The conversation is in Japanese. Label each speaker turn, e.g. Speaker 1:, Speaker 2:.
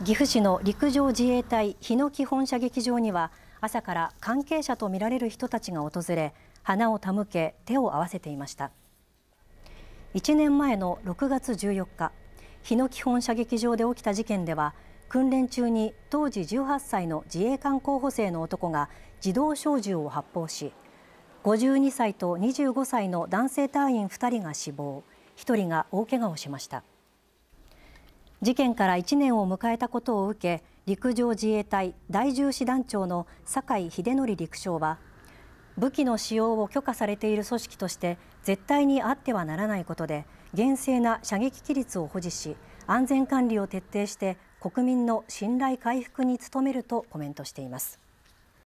Speaker 1: 岐阜市の陸上自衛隊日野基本射撃場には朝から関係者とみられる人たちが訪れ花を手向け手を合わせていました1年前の6月14日日野基本射撃場で起きた事件では訓練中に当時18歳の自衛官候補生の男が自動小銃を発砲し52歳と25歳の男性隊員2人が死亡1人が大怪我をしました。事件から1年を迎えたことを受け陸上自衛隊第10師団長の酒井秀則陸将は武器の使用を許可されている組織として絶対にあってはならないことで厳正な射撃規律を保持し安全管理を徹底して国民の信頼回復に努めるとコメントしています。